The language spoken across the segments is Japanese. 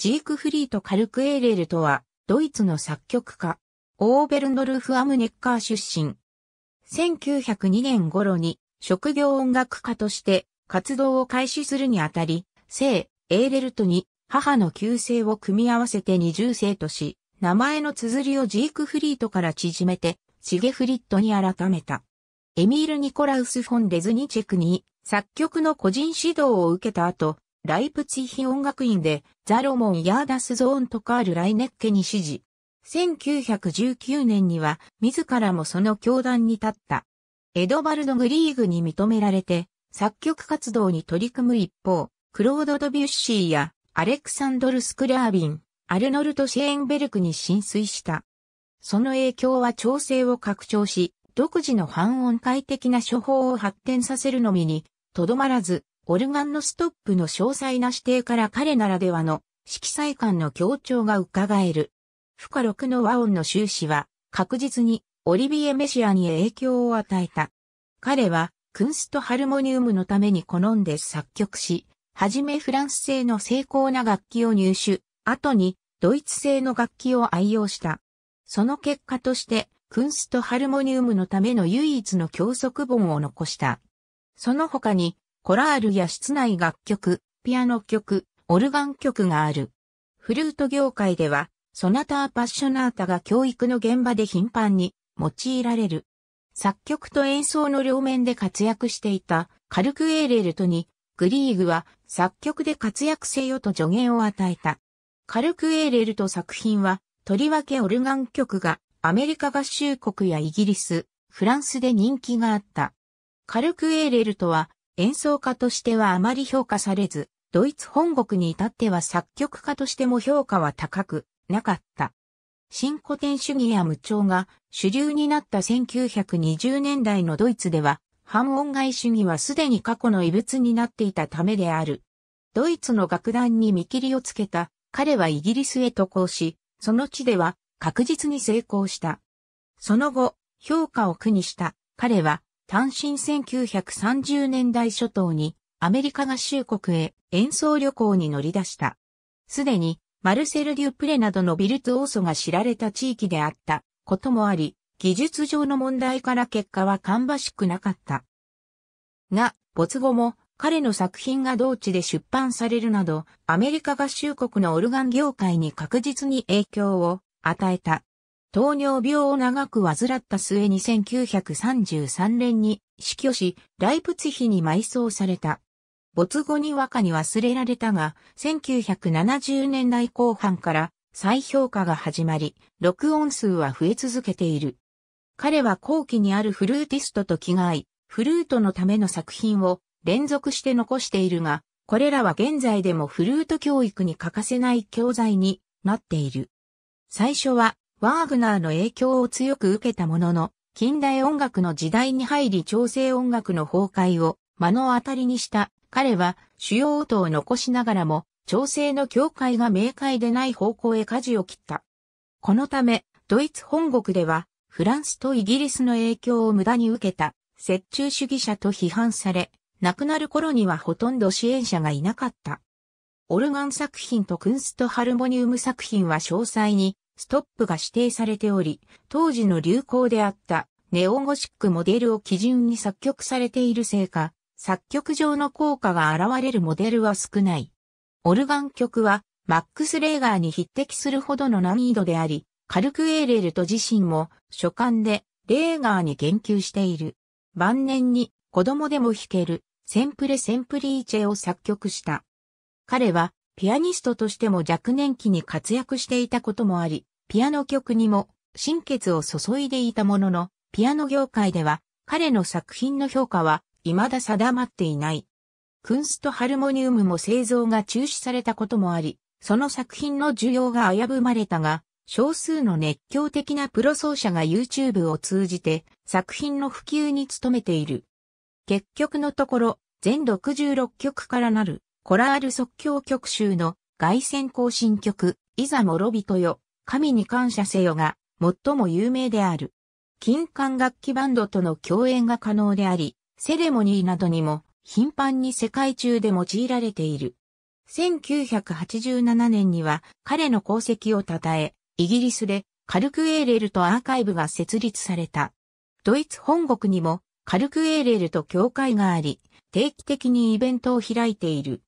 ジークフリート・カルクエーレルとは、ドイツの作曲家、オーベルンドルフ・アムネッカー出身。1902年頃に、職業音楽家として活動を開始するにあたり、聖、エーレルトに母の旧姓を組み合わせて二重姓とし、名前の綴りをジークフリートから縮めて、シゲフリットに改めた。エミール・ニコラウス・フォン・レズニチェクに作曲の個人指導を受けた後、ライプツィヒ音楽院でザロモン・ヤーダス・ゾーンとカール・ライネッケに指示。1919年には自らもその教団に立った。エドバルド・グリーグに認められて作曲活動に取り組む一方、クロード・ドビュッシーやアレクサンドル・スクラービン、アルノルト・シェーンベルクに浸水した。その影響は調整を拡張し、独自の半音階的な処方を発展させるのみに、とどまらず、オルガンのストップの詳細な指定から彼ならではの色彩感の強調が伺える。負荷6の和音の終始は確実にオリビエ・メシアに影響を与えた。彼はクンストハルモニウムのために好んで作曲し、はじめフランス製の精巧な楽器を入手、後にドイツ製の楽器を愛用した。その結果として、クンストハルモニウムのための唯一の教則本を残した。その他に、コラールや室内楽曲、ピアノ曲、オルガン曲がある。フルート業界では、ソナターパッショナータが教育の現場で頻繁に用いられる。作曲と演奏の両面で活躍していたカルクエーレルトに、グリーグは作曲で活躍せよと助言を与えた。カルクエーレルト作品は、とりわけオルガン曲がアメリカ合衆国やイギリス、フランスで人気があった。カルクエーレルトは演奏家としてはあまり評価されず、ドイツ本国に至っては作曲家としても評価は高くなかった。新古典主義や無調が主流になった1920年代のドイツでは、反音外主義はすでに過去の遺物になっていたためである。ドイツの楽団に見切りをつけた彼はイギリスへ渡航し、その地では確実に成功した。その後、評価を苦にした彼は単身1930年代初頭にアメリカ合衆国へ演奏旅行に乗り出した。すでにマルセル・デュプレなどのビルト・オーソが知られた地域であったこともあり、技術上の問題から結果は芳しくなかった。が、没後も彼の作品が同地で出版されるなど、アメリカ合衆国のオルガン業界に確実に影響を与えた。糖尿病を長く患った末に1933年に死去し、ライプツヒに埋葬された。没後に和歌に忘れられたが、1970年代後半から再評価が始まり、録音数は増え続けている。彼は後期にあるフルーティストと気が合い、フルートのための作品を連続して残しているが、これらは現在でもフルート教育に欠かせない教材になっている。最初はワーグナーの影響を強く受けたものの、近代音楽の時代に入り調整音楽の崩壊を目の当たりにした彼は主要音を残しながらも調整の境界が明快でない方向へ舵を切った。このためドイツ本国ではフランスとイギリスの影響を無駄に受けた折衷主義者と批判され亡くなる頃にはほとんど支援者がいなかった。オルガン作品とクンストハルモニウム作品は詳細にストップが指定されており、当時の流行であったネオゴシックモデルを基準に作曲されているせいか、作曲上の効果が現れるモデルは少ない。オルガン曲はマックス・レーガーに匹敵するほどの難易度であり、カルクエーレルと自身も書簡でレーガーに言及している。晩年に子供でも弾けるセンプレ・センプリーチェを作曲した。彼はピアニストとしても若年期に活躍していたこともあり、ピアノ曲にも心血を注いでいたものの、ピアノ業界では彼の作品の評価は未だ定まっていない。クンストハルモニウムも製造が中止されたこともあり、その作品の需要が危ぶまれたが、少数の熱狂的なプロ奏者が YouTube を通じて作品の普及に努めている。結局のところ、全66曲からなるコラール即興曲集の外線行進曲、いざもろびとよ神に感謝せよが、最も有名である。金管楽器バンドとの共演が可能であり、セレモニーなどにも頻繁に世界中で用いられている。1987年には彼の功績を称え、イギリスでカルクエーレルとアーカイブが設立された。ドイツ本国にもカルクエーレルと教会があり、定期的にイベントを開いている。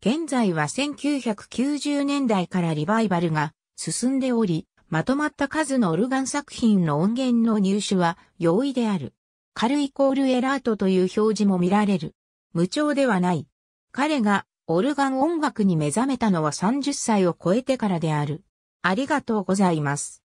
現在は1990年代からリバイバルが進んでおり、まとまった数のオルガン作品の音源の入手は容易である。軽イコールエラートという表示も見られる。無調ではない。彼がオルガン音楽に目覚めたのは30歳を超えてからである。ありがとうございます。